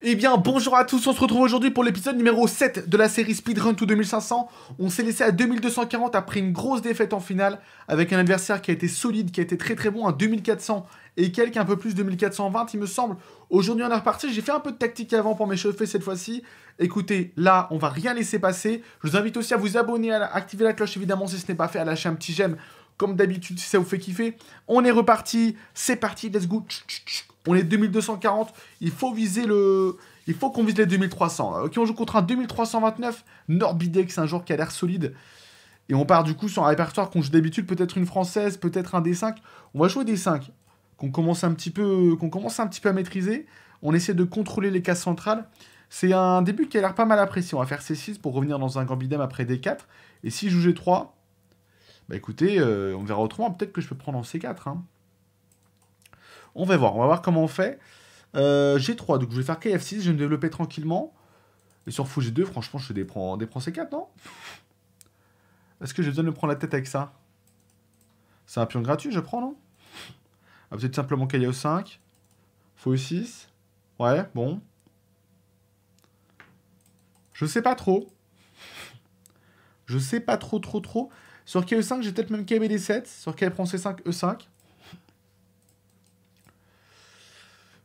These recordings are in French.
Eh bien, bonjour à tous, on se retrouve aujourd'hui pour l'épisode numéro 7 de la série Speedrun to 2500. On s'est laissé à 2240 après une grosse défaite en finale, avec un adversaire qui a été solide, qui a été très très bon, à 2400 et quelques, un peu plus 2420 il me semble. Aujourd'hui on est reparti, j'ai fait un peu de tactique avant pour m'échauffer cette fois-ci. Écoutez, là on va rien laisser passer. Je vous invite aussi à vous abonner, à activer la cloche évidemment si ce n'est pas fait, à lâcher un petit j'aime comme d'habitude si ça vous fait kiffer. On est reparti, c'est parti, let's go. On est 2240. Il faut viser le. Il faut qu'on vise les 2300. Ok, on joue contre un 2329. Norbidex, un joueur qui a l'air solide. Et on part du coup sur un répertoire qu'on joue d'habitude, peut-être une française, peut-être un d 5. On va jouer d 5 qu'on commence un petit peu, commence un petit peu à maîtriser. On essaie de contrôler les cases centrales. C'est un début qui a l'air pas mal apprécié. On va faire C6 pour revenir dans un gambidem après D4. Et si je joue G3, bah écoutez, euh, on verra autrement. Peut-être que je peux prendre en C4. On va voir, on va voir comment on fait. Euh, G3, donc je vais faire KF6, je vais me développer tranquillement. Et sur Fou G2, franchement, je déprends, déprends C4, non Est-ce que j'ai besoin de me prendre la tête avec ça C'est un pion gratuit, je prends, non ah, Peut-être simplement Kaya 5 e 6 Ouais, bon. Je sais pas trop. Je sais pas trop, trop, trop. Sur KE5, j'ai peut-être même KBD7. Sur KE prend C5, E5.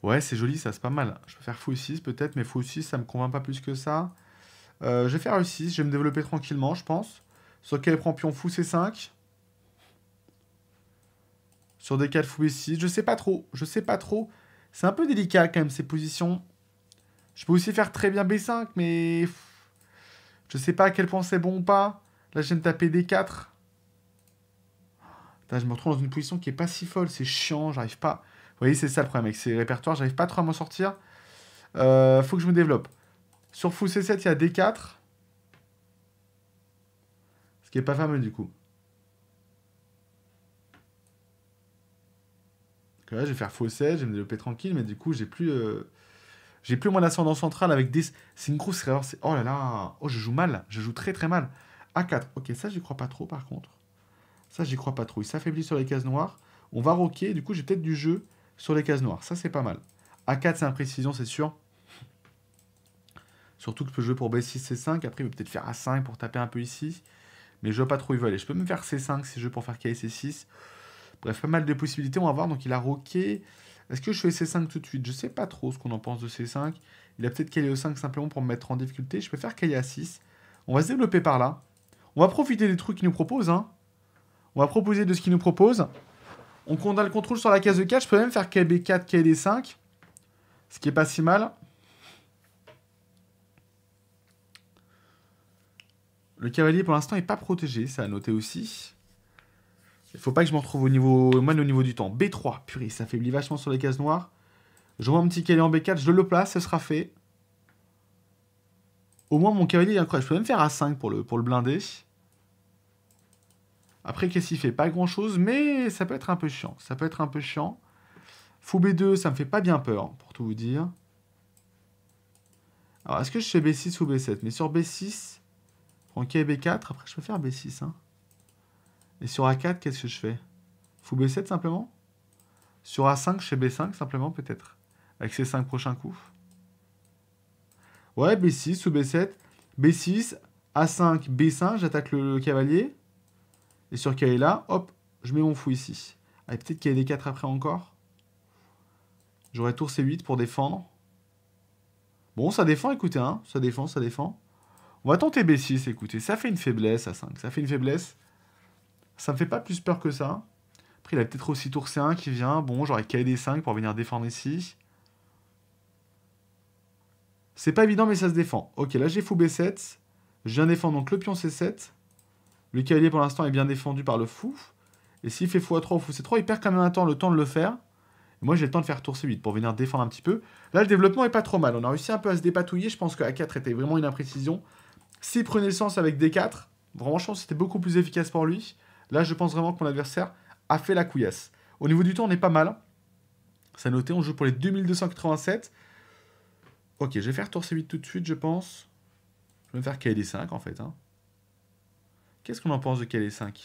Ouais, c'est joli, ça c'est pas mal. Je peux faire fou 6 peut-être, mais fou 6 ça me convainc pas plus que ça. Euh, je vais faire U6, je vais me développer tranquillement, je pense. Sur quel prend pion fou c'est 5 Sur d 4 fou B6, je sais pas trop, je sais pas trop. C'est un peu délicat quand même ces positions. Je peux aussi faire très bien B5, mais... Je sais pas à quel point c'est bon ou pas. Là, je viens de taper D4. je me retrouve dans une position qui est pas si folle, c'est chiant, j'arrive pas voyez, c'est ça le problème avec ces répertoires. J'arrive pas trop à m'en sortir. Euh, faut que je me développe. Sur fou C7, il y a D4. Ce qui est pas fameux du coup. je vais faire faux 7, je vais me développer tranquille, mais du coup, j'ai plus. Euh, j'ai plus mon ascendant central avec des. C'est une grosse erreur. Oh là là. Oh, je joue mal. Je joue très très mal. A4. Ok, ça, j'y crois pas trop par contre. Ça, j'y crois pas trop. Il s'affaiblit sur les cases noires. On va roquer. Du coup, j'ai peut-être du jeu sur les cases noires. Ça, c'est pas mal. A4, c'est imprécision, c'est sûr. Surtout que je peux jouer pour B6, C5. Après, il peut peut-être faire A5 pour taper un peu ici. Mais je vois pas trop où il aller. Je peux même faire C5 si je veux pour faire et C6. Bref, pas mal de possibilités. On va voir. Donc, il a roqué. Est-ce que je fais C5 tout de suite Je sais pas trop ce qu'on en pense de C5. Il a peut-être calé au 5 simplement pour me mettre en difficulté. Je peux faire A6. On va se développer par là. On va profiter des trucs qu'il nous propose. Hein. On va proposer de ce qu'il nous propose. On, condamne le contrôle sur la case de 4. Je peux même faire KB4, KD5. Ce qui est pas si mal. Le cavalier, pour l'instant, est pas protégé. Ça à noter aussi. Il faut pas que je m'en retrouve au niveau, moi, au niveau du temps. B3, purée, ça faiblit vachement sur les cases noires. Je vois un petit cavalier en B4, je le place, ce sera fait. Au moins, mon cavalier est incroyable. Je peux même faire A5 pour le, pour le blinder. Après, qu'est-ce qu'il fait Pas grand-chose, mais ça peut être un peu chiant. Ça peut être un peu chiant. Fou B2, ça me fait pas bien peur, pour tout vous dire. Alors, est-ce que je fais B6 ou B7 Mais sur B6, franquet B4, après je peux faire B6. Hein. Et sur A4, qu'est-ce que je fais Fou B7 simplement Sur A5, je fais B5 simplement peut-être. Avec ces 5 prochains coups. Ouais, B6 ou B7. B6, A5, B5, j'attaque le cavalier. Et sur qu'elle là, hop, je mets mon fou ici. Ah, peut-être qu'il y des 4 après encore. J'aurais tour C8 pour défendre. Bon, ça défend, écoutez, hein. Ça défend, ça défend. On va tenter B6, écoutez. Ça fait une faiblesse à 5. Ça fait une faiblesse. Ça me fait pas plus peur que ça. Après, il a peut-être aussi tour C1 qui vient. Bon, j'aurais KD5 pour venir défendre ici. C'est pas évident, mais ça se défend. Ok, là, j'ai fou B7. Je viens défendre donc le pion C7. Le cavalier, pour l'instant, est bien défendu par le fou. Et s'il fait fou à 3 ou c 3 il perd quand même un temps, le temps de le faire. moi, j'ai le temps de faire tour c8 pour venir défendre un petit peu. Là, le développement est pas trop mal. On a réussi un peu à se dépatouiller. Je pense que A4 était vraiment une imprécision. S'il prenait le sens avec D4, vraiment, je pense que c'était beaucoup plus efficace pour lui. Là, je pense vraiment que mon adversaire a fait la couillasse. Au niveau du temps, on est pas mal. Ça noté, on joue pour les 2287. Ok, je vais faire tour C8 tout de suite, je pense. Je vais me faire kld 5 en fait. Hein. Qu'est-ce qu'on en pense de kd 5 e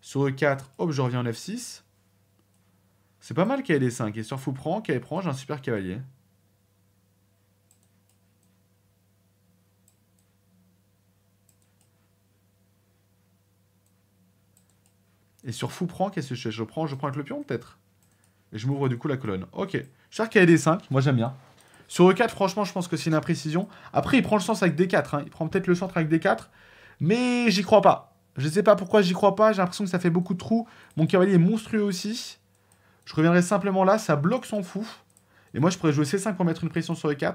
Sur E4, hop, je reviens en F6. C'est pas mal kd 5. E Et sur fou prend, Kl e prend, j'ai un super cavalier. Et sur fou prend, qu'est-ce que je fais Je prends, je prends avec le pion peut-être Et je m'ouvre du coup la colonne. Ok. Cher Kl 5, moi j'aime bien. Sur E4, franchement, je pense que c'est une imprécision. Après, il prend le sens avec D4. Hein. Il prend peut-être le centre avec D4. Mais j'y crois pas. Je sais pas pourquoi j'y crois pas. J'ai l'impression que ça fait beaucoup de trous. Mon cavalier est monstrueux aussi. Je reviendrai simplement là. Ça bloque son fou. Et moi, je pourrais jouer C5 pour mettre une pression sur E4.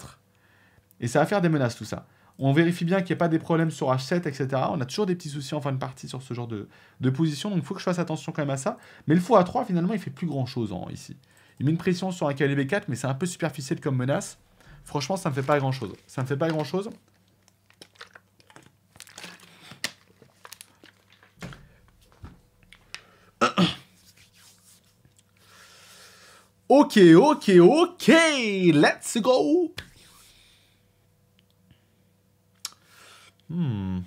Et ça va faire des menaces, tout ça. On vérifie bien qu'il n'y a pas des problèmes sur H7, etc. On a toujours des petits soucis en fin de partie sur ce genre de, position. Donc, il faut que je fasse attention quand même à ça. Mais le fou A3, finalement, il fait plus grand-chose hein, ici. Il met une pression sur un cavalier B4, mais c'est un peu superficiel comme menace. Franchement, ça ne me fait pas grand-chose. Ça ne me fait pas grand-chose. Ok, ok, ok, let's go! Hmm.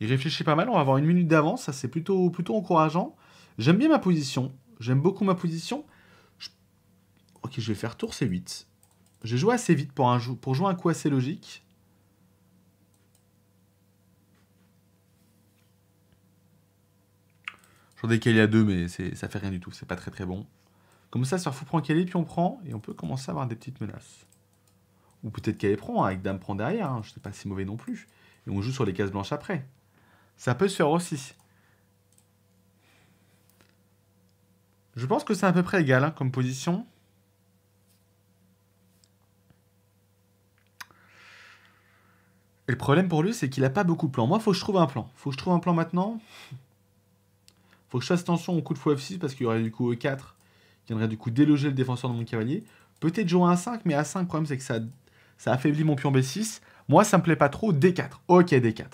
Il réfléchit pas mal, on va avoir une minute d'avance, ça c'est plutôt, plutôt encourageant. J'aime bien ma position, j'aime beaucoup ma position. Ok, je vais faire tour C8. J'ai joué assez vite pour, un, pour jouer un coup assez logique. J'en ai y à deux, mais ça fait rien du tout, c'est pas très très bon. Comme ça, sur fou prend calé, puis on prend, et on peut commencer à avoir des petites menaces. Ou peut-être qu'elle prend, hein, avec dame prend derrière, hein, je sais pas si mauvais non plus. Et on joue sur les cases blanches après. Ça peut se faire aussi. Je pense que c'est à peu près égal hein, comme position. Et le problème pour lui, c'est qu'il a pas beaucoup de plans. Moi, faut que je trouve un plan. Faut que je trouve un plan maintenant. Faut que je fasse attention au coup de fois F6 parce qu'il y aurait du coup E4 qui viendrait du coup déloger le défenseur de mon cavalier. Peut-être jouer a 5, mais a 5, le problème c'est que ça, ça affaiblit mon pion B6. Moi, ça me plaît pas trop. D4. Ok, D4.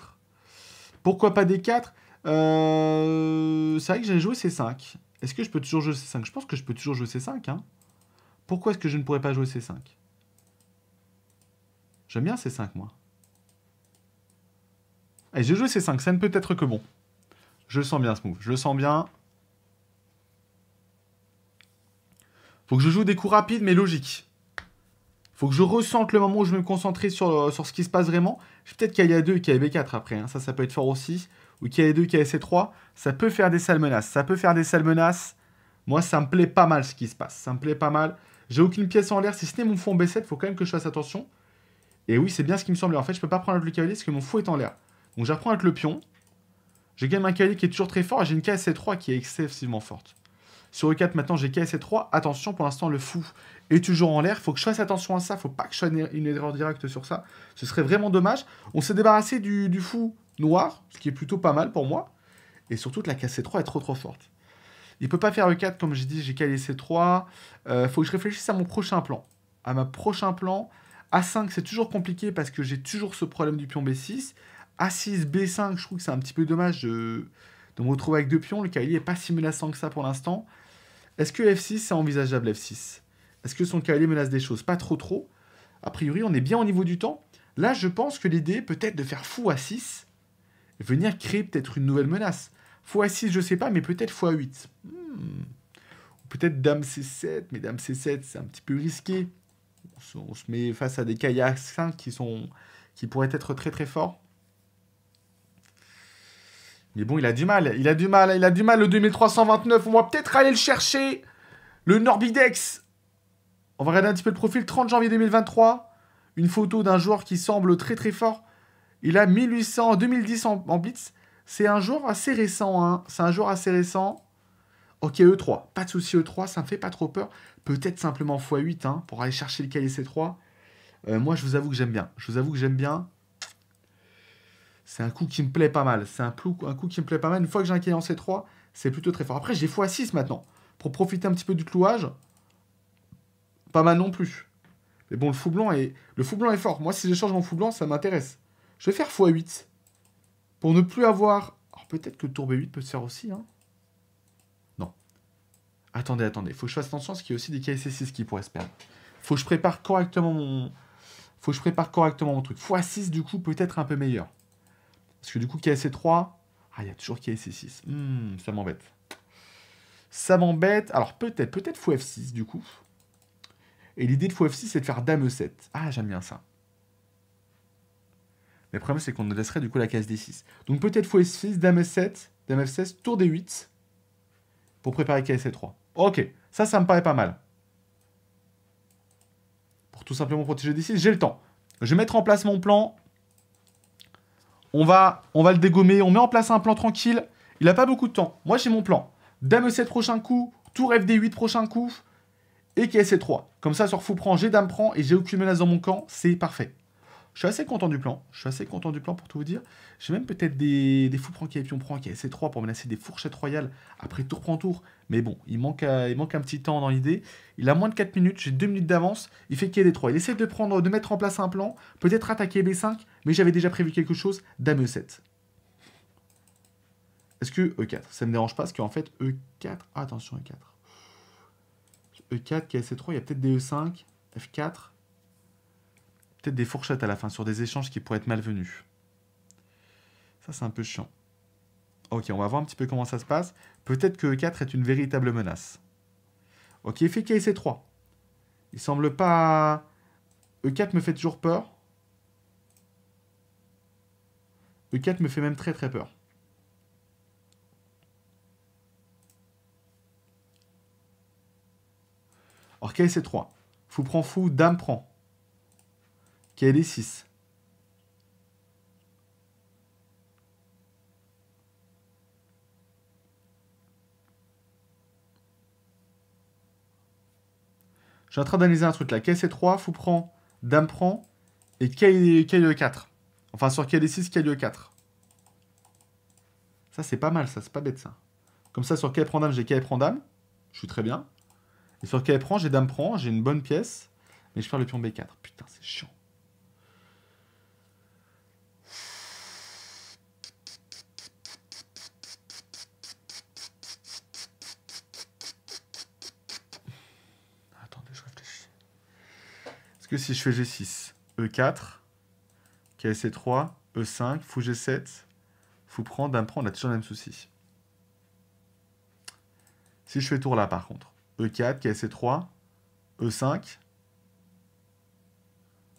Pourquoi pas D4 euh... C'est vrai que j'ai joué C5. Est-ce que je peux toujours jouer C5 Je pense que je peux toujours jouer C5. Hein. Pourquoi est-ce que je ne pourrais pas jouer C5 J'aime bien C5, moi. Allez, eh, j'ai joué C5. Ça ne peut être que bon. Je le sens bien ce move. Je le sens bien. Faut que je joue des coups rapides mais logiques. Faut que je ressente le moment où je vais me concentrer sur, sur ce qui se passe vraiment. Peut-être qu'il y a 2 et qu'il y a B4 après. Hein. Ça, ça peut être fort aussi. Ou qu'il y a 2 qu'il y a C3. Ça peut faire des sales menaces. Ça peut faire des sales menaces. Moi, ça me plaît pas mal ce qui se passe. Ça me plaît pas mal. J'ai aucune pièce en l'air. Si ce n'est mon en B7, faut quand même que je fasse attention. Et oui, c'est bien ce qui me semble. En fait, je peux pas prendre le cavalier parce que mon fou est en l'air. Donc, j'apprends avec le pion. J'ai quand un cavalier qui est toujours très fort et j'ai une KSC3 e qui est excessivement forte. Sur E4 maintenant j'ai KSC3, e attention pour l'instant le fou est toujours en l'air, faut que je fasse attention à ça, faut pas que je fasse une er-, erreur directe sur ça, ce serait vraiment dommage. On s'est débarrassé du, fou noir, ce qui est plutôt pas mal pour moi, et surtout que la KSC3 e est trop trop forte. Il peut pas faire E4 comme j'ai dit, j'ai KSC3, euh, faut que je réfléchisse à mon prochain plan. À ma prochain plan, A5 c'est toujours compliqué parce que j'ai toujours ce problème du pion B6, a6-B5, je trouve que c'est un petit peu dommage de, me retrouver avec deux pions. Le cavalier n'est pas si menaçant que ça pour l'instant. Est-ce que F6, c'est envisageable F6 Est-ce que son cavalier menace des choses Pas trop trop. A priori, on est bien au niveau du temps. Là, je pense que l'idée peut-être de faire fou a 6 et venir créer peut-être une nouvelle menace. Fou a 6, je ne sais pas, mais peut-être fou a 8. Hmm. Ou peut-être dame C7, mais dame C7, c'est un petit peu risqué. On se, met face à des a 5 qui, sont, qui pourraient être très très forts. Mais bon, il a du mal, il a du mal, il a du mal le 2329. On va peut-être aller le chercher. Le Norbidex. On va regarder un petit peu le profil. 30 janvier 2023. Une photo d'un joueur qui semble très très fort. Il a 1800, 2010 en, blitz. C'est un joueur assez récent. Hein. C'est un joueur assez récent. Ok, E3. Pas de souci, E3. Ça me fait pas trop peur. Peut-être simplement x8 hein, pour aller chercher le c 3 euh, moi, je vous avoue que j'aime bien. Je vous avoue que j'aime bien. C'est un coup qui me plaît pas mal. C'est un, coup qui me plaît pas mal. Une fois que j'ai un cahier en C3, c'est plutôt très fort. Après, j'ai x6 maintenant. Pour profiter un petit peu du clouage, pas mal non plus. Mais bon, le fou blanc est, le fou est fort. Moi, si je change mon fou blanc, ça m'intéresse. Je vais faire x8. Pour ne plus avoir... Alors, peut-être que tour B8 peut se faire aussi. Hein. Non. Attendez, attendez. Faut que je fasse attention parce qu'il y a aussi des ksc 6 qui pourraient se perdre. Faut que je prépare correctement mon... Faut que je prépare correctement mon truc. x6, du coup, peut-être un peu meilleur. Parce que du coup, KSC3, ah, il y a toujours KSC6. Hmm, ça m'embête. Ça m'embête. Alors peut-être, peut-être fou F6 du coup. Et l'idée de fou F6, c'est de faire dame E7. Ah, j'aime bien ça. Mais le problème, c'est qu'on ne laisserait du coup la case D6. Donc peut-être fou F6, dame E7, dame F16, tour D8 pour préparer KSC3. Ok, ça, ça me paraît pas mal. Pour tout simplement protéger D6, j'ai le temps. Je vais mettre en place mon plan on va, on va le dégommer. On met en place un plan tranquille. Il n'a pas beaucoup de temps. Moi, j'ai mon plan. Dame E7 prochain coup. Tour FD8 prochain coup. Et ksc 3 Comme ça, sur fou prend, j'ai dame prend et j'ai aucune menace dans mon camp. C'est parfait. Je suis assez content du plan. Je suis assez content du plan pour tout vous dire. J'ai même peut-être des, des fous qui et pion prend qui a C3 pour menacer des fourchettes royales après tour prend tour. Mais bon, il manque, euh, il manque un petit temps dans l'idée. Il a moins de 4 minutes, j'ai 2 minutes d'avance. Il fait qu'il y a des 3. Il essaie de, prendre, de mettre en place un plan, peut-être attaquer B5, mais j'avais déjà prévu quelque chose. Dame E7. Est-ce que E4 Ça ne me dérange pas parce qu'en fait, E4. Ah, attention, E4. E4, ksc 3 il y a peut-être des E5, F4 peut-être des fourchettes à la fin sur des échanges qui pourraient être malvenus. Ça, c'est un peu chiant. Ok, on va voir un petit peu comment ça se passe. Peut-être que E4 est une véritable menace. Ok, fait KC3. Il semble pas... E4 me fait toujours peur. E4 me fait même très très peur. Or, KC3. Fou prend fou, dame prend kd 6 Je suis en train d'analyser un truc là. kc 3 Fou prend, Dame prend. Et KLE 4 Enfin, sur kd 6, kle 4 Ça, c'est pas mal, ça. C'est pas bête, ça. Comme ça, sur quel prend Dame, j'ai K prend Dame. Je suis très bien. Et sur K prend, j'ai Dame prend. J'ai une bonne pièce. Mais je perds le pion B4. Putain, c'est chiant. si je fais G6, E4, ksc 3 E5, fou G7, fou prendre dame prend, on a toujours le même souci. Si je fais tour là par contre, E4, ksc 3 E5,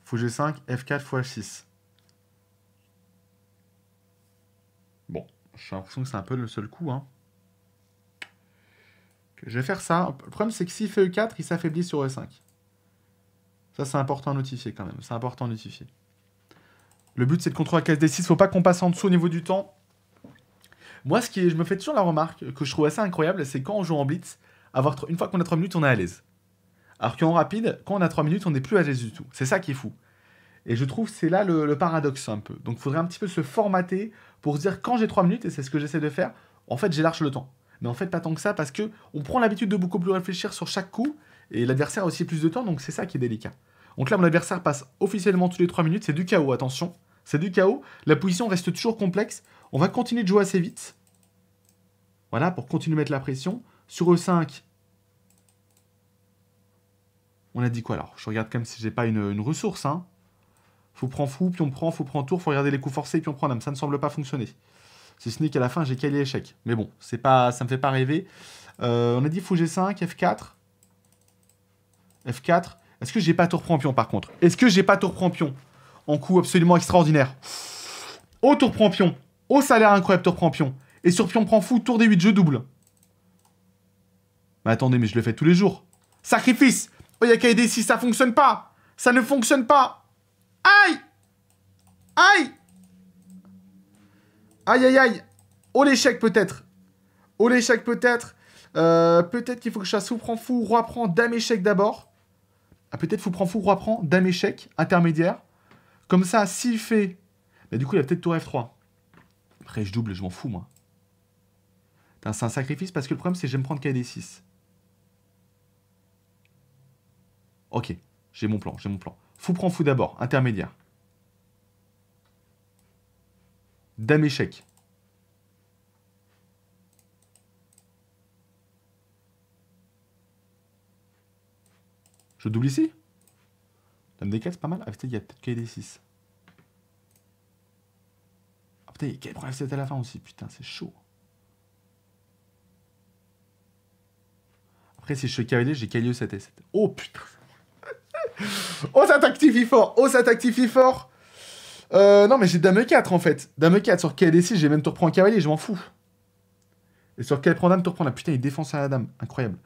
fou G5, F4, fois H6. Bon, j'ai l'impression que c'est un peu le seul coup. Hein. Je vais faire ça. Le problème, c'est que s'il fait E4, il s'affaiblit sur E5. Ça, c'est important à notifier quand même. C'est important à notifier. Le but, c'est de contrôler la case des 6. Faut pas qu'on passe en dessous au niveau du temps. Moi, ce qui je me fais toujours la remarque que je trouve assez incroyable, c'est quand on joue en blitz, avoir, une fois qu'on a 3 minutes, on est à l'aise. Alors qu'en rapide, quand on a 3 minutes, on n'est plus à l'aise du tout. C'est ça qui est fou. Et je trouve c'est là le, paradoxe un peu. Donc il faudrait un petit peu se formater pour se dire quand j'ai 3 minutes, et c'est ce que j'essaie de faire, en fait j'élarche le temps. Mais en fait pas tant que ça parce qu'on on prend l'habitude de beaucoup plus réfléchir sur chaque coup et l'adversaire a aussi plus de temps, donc c'est ça qui est délicat. Donc là, mon adversaire passe officiellement tous les 3 minutes, c'est du chaos, attention. C'est du chaos, la position reste toujours complexe. On va continuer de jouer assez vite. Voilà, pour continuer de mettre la pression. Sur E5, on a dit quoi alors Je regarde comme si j'ai pas une, ressource. Hein. Faut prendre fou, puis on prend, fou prend tour, faut regarder les coups forcés, puis on prend dame. Ça ne semble pas fonctionner. Si ce n'est qu'à la fin, j'ai calé échec. Mais bon, c'est pas, ça me fait pas rêver. Euh, on a dit fou G5, F4. F4. Est-ce que j'ai pas tour prend pion par contre Est-ce que j'ai pas tour prend pion En coup absolument extraordinaire. Au tour prend pion. Au salaire incroyable tour prend pion. Et sur pion prend fou, tour des 8, je double. Mais attendez, mais je le fais tous les jours. Sacrifice Oh, a qu'à aider si ça fonctionne pas Ça ne fonctionne pas Aïe Aïe Aïe aïe aïe Oh l'échec peut-être Oh l'échec peut-être euh, Peut-être qu'il faut que je chasse ou prend fou, roi prend, dame échec d'abord. Ah peut-être fou prend fou, roi prend, dame échec, intermédiaire. Comme ça, s'il fait... Bah, du coup, il a peut-être tour F3. Après, je double, je m'en fous, moi. C'est un sacrifice parce que le problème, c'est que j'aime prendre KD6. Ok, j'ai mon plan, j'ai mon plan. Fou prend fou d'abord, intermédiaire. Dame échec. Je double ici Dame D4, c'est pas mal. Ah, peut-être il y a peut-être KD6. Ah, putain, il y a KD7 ah, à la fin aussi. Putain, c'est chaud. Après, si je fais cavalier, j'ai cavalier 7 et 7. Oh putain Oh, ça t'actifie fort Oh, ça t'actifie fort euh, non, mais j'ai dame 4 en fait. Dame 4 sur KD6, e j'ai même tout reprend en cavalier, je m'en fous. Et sur kd e prend dame, tout reprend la putain, il défonce à la dame. Incroyable.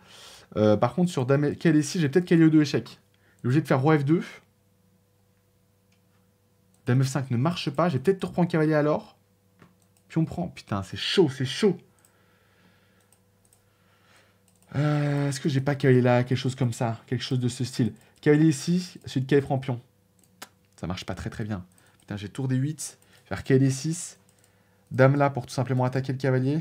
Euh, par contre, sur Dame 6, j'ai peut-être Cavalier 2 échec. Il obligé de faire Roi F2. Dame F5 ne marche pas. J'ai peut-être reprendre Cavalier alors. Pion prend. Putain, c'est chaud, c'est chaud. Euh, est-ce que j'ai pas cavalier là, quelque chose comme ça, quelque chose de ce style Cavalier 6 celui de cavalier prend pion. Ça marche pas très très bien. Putain, j'ai tour des 8, faire cavalier 6, dame là pour tout simplement attaquer le cavalier.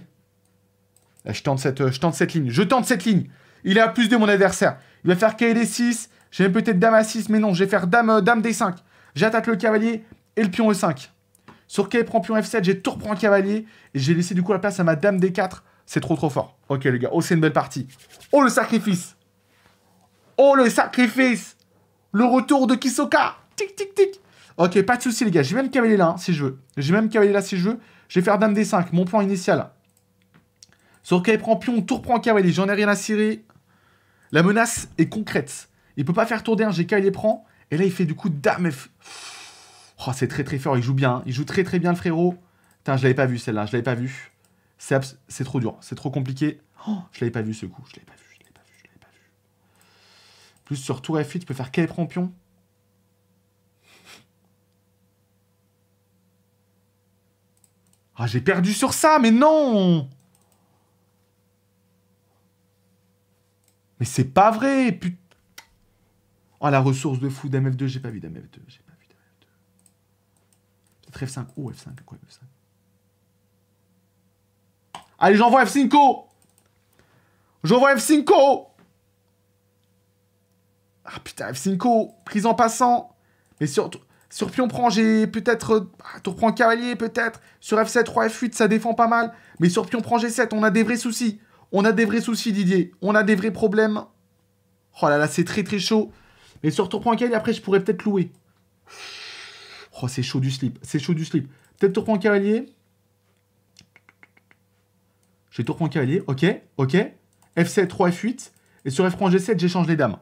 Euh, je tente, cette, je tente cette ligne, je tente cette ligne il est à plus de mon adversaire. Il va faire KD6. J'ai peut-être dame à 6, mais non, je vais faire dame, euh, dame D5. J'attaque le cavalier et le pion E5. Sur K prend pion F7, j'ai tout prend cavalier. Et j'ai laissé du coup la place à ma dame D4. C'est trop trop fort. Ok les gars, oh c'est une belle partie. Oh le sacrifice Oh le sacrifice Le retour de Kisoka Tic tic tic Ok, pas de soucis les gars, j'ai même cavalier là hein, si je veux. J'ai même cavalier là si je veux. Je vais faire dame D5, mon plan initial. Sur K prend pion, tour prend cavalier, j'en ai rien à cirer. La menace est concrète. Il peut pas faire tourner un GK, il les prend. Et là, il fait du coup dame. Oh, c'est très très fort, il joue bien. Il joue très très bien le frérot. Putain, je l'avais pas vu celle-là, je l'avais pas vu. C'est trop dur, c'est trop compliqué. Oh, je l'avais pas vu ce coup, je l'avais pas vu, je l'avais pas vu, je l'avais pas vu. Plus sur tour F8, tu peux faire quel prend pion Ah, j'ai perdu sur ça, mais non Mais c'est pas vrai, putain. Oh, la ressource de fou d'MF2, j'ai pas vu d'MF2, j'ai pas vu d'MF2. Peut-être F5. Oh, F5, quoi, F5 Allez, j'envoie F5 J'envoie F5 Ah putain, F5 Prise en passant Mais sur, sur pion prend, j'ai peut-être... Ah, euh, tour prend cavalier, peut-être. Sur F7, 3, F8, ça défend pas mal. Mais sur pion prend G7, on a des vrais soucis. On a des vrais soucis, Didier. On a des vrais problèmes. Oh là là, c'est très très chaud. Mais sur tour après, je pourrais peut-être louer. Oh, c'est chaud du slip. C'est chaud du slip. Peut-être tour cavalier. J'ai tour cavalier. Ok, ok. F7, 3, F8. Et sur F 7 j'échange les dames.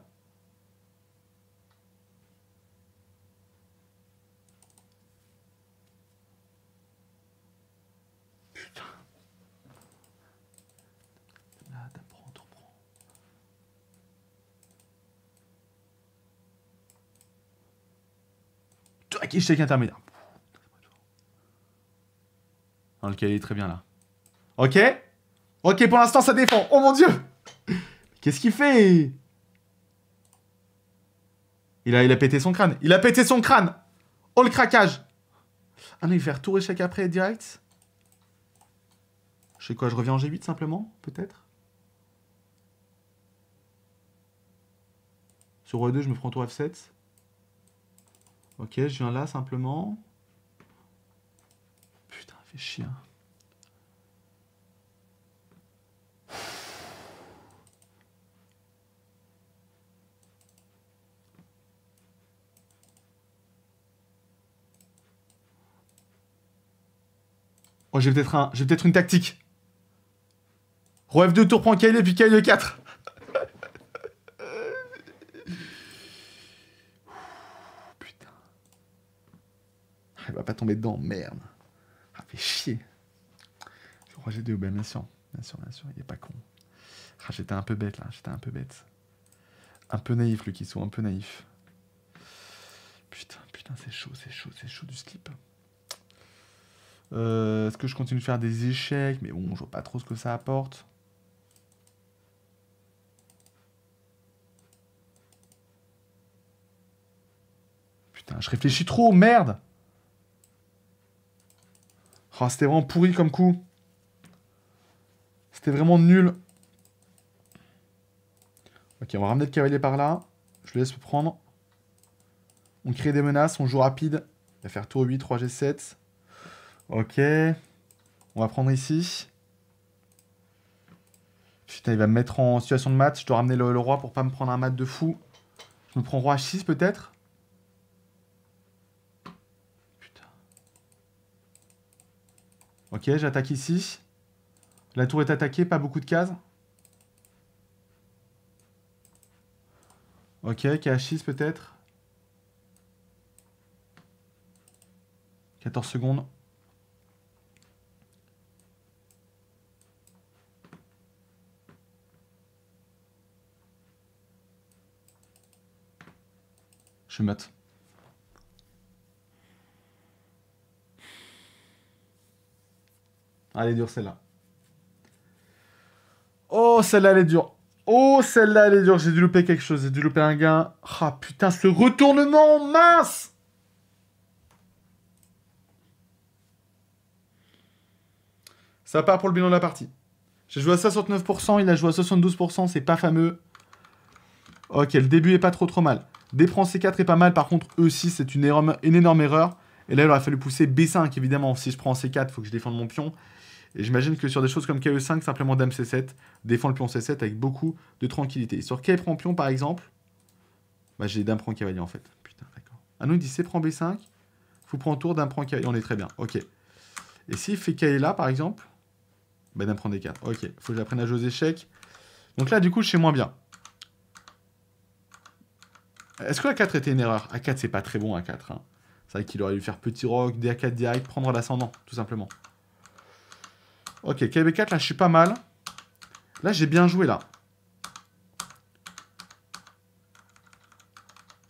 Ok, échec intermédiaire. Dans lequel il est très bien là. Ok Ok, pour l'instant ça défend. Oh mon dieu Qu'est-ce qu'il fait il a, il a pété son crâne. Il a pété son crâne Oh le craquage Ah non, il fait retour échec après direct Je sais quoi, je reviens en G8 simplement Peut-être Sur Roi 2, je me prends tour F7. Ok, je viens là simplement. Putain, fait chier. Hein. Oh, j'ai peut-être un, peut une tactique. Roi F2, tour prend Kyle et puis Kyle 4. tomber dedans. Merde. Ah, fait chier. je crois j'ai deux bien sûr. Bien sûr, bien sûr. Il est pas con. Ah, j'étais un peu bête là. J'étais un peu bête. Un peu naïf, le sont Un peu naïf. Putain, putain, c'est chaud, c'est chaud, c'est chaud du slip. Euh, est-ce que je continue de faire des échecs Mais bon, je vois pas trop ce que ça apporte. Putain, je réfléchis trop, merde Oh, c'était vraiment pourri comme coup. C'était vraiment nul. Ok, on va ramener le cavalier par là. Je le laisse prendre. On crée des menaces, on joue rapide. Il va faire tour 8, 3 G7. Ok. On va prendre ici. Putain, il va me mettre en situation de match. Je dois ramener le, roi pour pas me prendre un mat de fou. Je me prends roi h 6 peut-être Ok, j'attaque ici. La tour est attaquée, pas beaucoup de cases. Ok, KH6 peut-être. 14 secondes. Je Ah, elle est dure celle-là. Oh, celle-là, elle est dure. Oh, celle-là, elle est dure. J'ai dû louper quelque chose. J'ai dû louper un gain. Ah, putain, ce retournement, mince Ça part pour le bilan de la partie. J'ai joué à 69%, il a joué à 72%, c'est pas fameux. Ok, le début est pas trop trop mal. Déprend C4 est pas mal, par contre E6 c'est une, une énorme erreur. Et là il aurait fallu pousser B5 évidemment. Si je prends C4, il faut que je défende mon pion. Et j'imagine que sur des choses comme KE5, simplement Dame C7, défend le pion C7 avec beaucoup de tranquillité. Sur K prend pion par exemple, bah j'ai Dame prend cavalier en fait. Putain, d'accord. Ah non, il dit C prend B5, fou prendre tour, Dame prend cavalier, on est très bien, ok. Et s'il fait Ke là par exemple, bah Dame prend D4, ok. Faut que j'apprenne à jouer aux échecs. Donc là du coup je suis moins bien. Est-ce que A4 était une erreur A4 c'est pas très bon A4. Hein. C'est vrai qu'il aurait dû faire petit rock, D4 direct, prendre l'ascendant, tout simplement. Ok, KB4, là, je suis pas mal. Là, j'ai bien joué, là.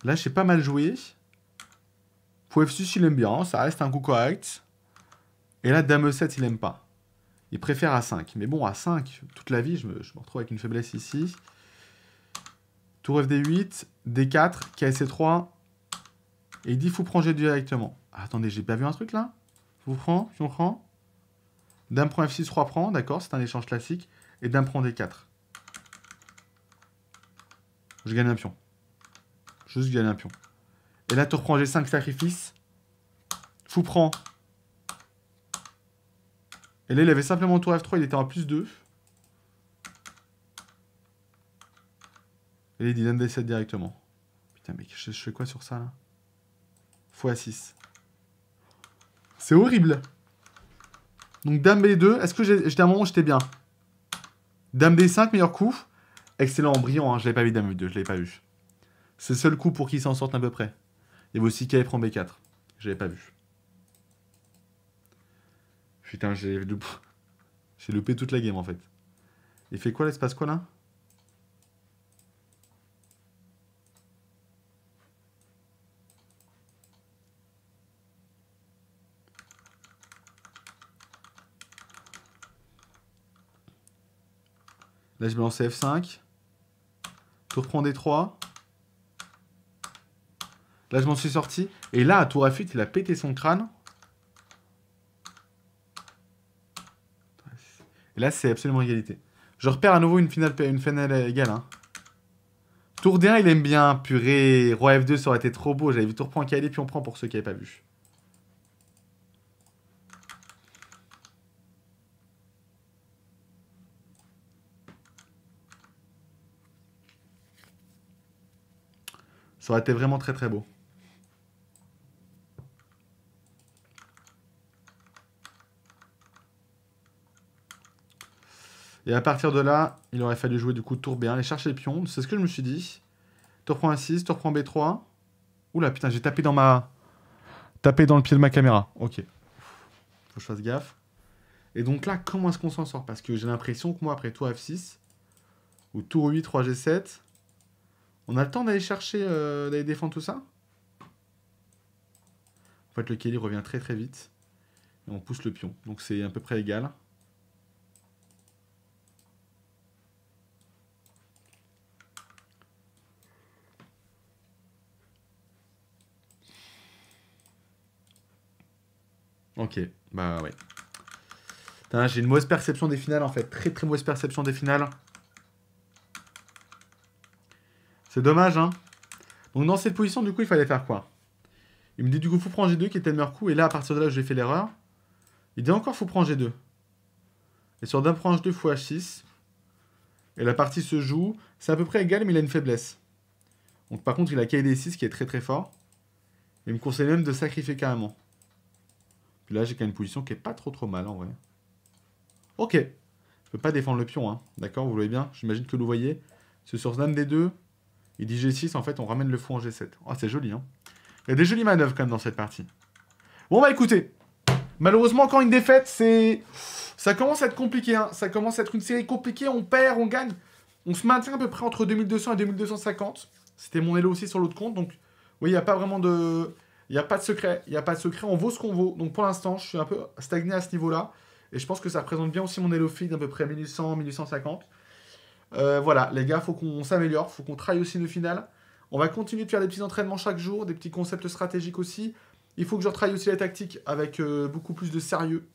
Là, j'ai pas mal joué. Pour F6, il aime bien. Ça reste un coup correct. Et là, Dame 7 il aime pas. Il préfère A5. Mais bon, A5, toute la vie, je me, retrouve avec une faiblesse ici. Tour FD8, D4, KC3. Et il dit, faut prendre directement. Ah, attendez, j'ai pas vu un truc, là Faut prendre, on prend Dame prend f6, 3 prend, d'accord, c'est un échange classique. Et dame prend d4. Je gagne un pion. Juste gagne un pion. Et là, tour prend g5, sacrifice. Fou prend. Et là, il avait simplement tour f3, il était en plus 2. Et il dit dame d7 directement. Putain, mec, je, fais quoi sur ça, là a 6. C'est horrible donc Dame B2. Est-ce que j'étais à un moment où j'étais bien Dame b 5 meilleur coup. Excellent, brillant. Hein. Je l'avais pas vu, Dame B2. Je l'avais pas vu. C'est le seul coup pour qu'il s'en sorte à peu près. Il y avait aussi K prend B4. Je l'avais pas vu. Putain, j'ai loupé toute la game en fait. Il fait quoi l'espace quoi là je me lance F5. Tour prend D3. Là, je m'en suis sorti. Et là, à tour à fuite, il a pété son crâne. Et là, c'est absolument égalité. Je repère à nouveau une finale, une finale égale. Hein. Tour D1, il aime bien. Purée, Roi F2, ça aurait été trop beau. J'avais vu tour prend KD puis on prend pour ceux qui n'avaient pas vu. Ça aurait été vraiment très très beau. Et à partir de là, il aurait fallu jouer du coup tour B1, aller chercher les pions, C'est ce que je me suis dit. Tour prend 6, tour prend B3. Oula, putain, j'ai tapé dans ma... Tapé dans le pied de ma caméra. Ok. Faut que je fasse gaffe. Et donc là, comment est-ce qu'on s'en sort Parce que j'ai l'impression que moi, après tour F6, ou tour 8, 3G7, on a le temps d'aller chercher, euh, d'aller défendre tout ça En fait, le Kelly revient très très vite. Et on pousse le pion. Donc c'est à peu près égal. Ok, bah ouais. J'ai une mauvaise perception des finales en fait. Très très mauvaise perception des finales. C'est dommage, hein Donc dans cette position, du coup, il fallait faire quoi Il me dit du coup, faut prendre G2 qui était le meilleur coup. Et là, à partir de là, j'ai fait l'erreur. Il dit encore, faut prendre G2. Et sur Dame prend H2, fou H6. Et la partie se joue. C'est à peu près égal, mais il a une faiblesse. Donc par contre, il a KD6 qui est très très fort. Il me conseille même de sacrifier carrément. Puis là, j'ai quand même une position qui est pas trop trop mal en vrai. Ok. Je peux pas défendre le pion, hein. D'accord, vous voyez bien J'imagine que vous voyez. C'est sur Dame D2, il dit G6, en fait, on ramène le fou en G7. Ah, oh, c'est joli, hein. Il y a des jolies manœuvres quand même dans cette partie. Bon, bah écoutez, malheureusement, encore une défaite, c'est. Ça commence à être compliqué, hein. Ça commence à être une série compliquée, on perd, on gagne. On se maintient à peu près entre 2200 et 2250. C'était mon élo aussi sur l'autre compte, donc oui, il n'y a pas vraiment de. Il n'y a pas de secret, il n'y a pas de secret, on vaut ce qu'on vaut. Donc pour l'instant, je suis un peu stagné à ce niveau-là. Et je pense que ça représente bien aussi mon élo Feed, à peu près 1800, 1850. Euh, voilà, les gars, faut qu'on s'améliore, faut qu'on travaille aussi nos finales. On va continuer de faire des petits entraînements chaque jour, des petits concepts stratégiques aussi. Il faut que je retraille aussi la tactique avec euh, beaucoup plus de sérieux.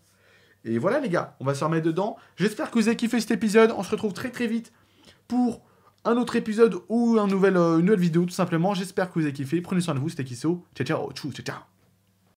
Et voilà les gars, on va se remettre dedans. J'espère que vous avez kiffé cet épisode. On se retrouve très très vite pour un autre épisode ou un nouvel, euh, une nouvelle vidéo tout simplement. J'espère que vous avez kiffé. Prenez soin de vous, c'était KISO Ciao ciao, tchou, ciao ciao.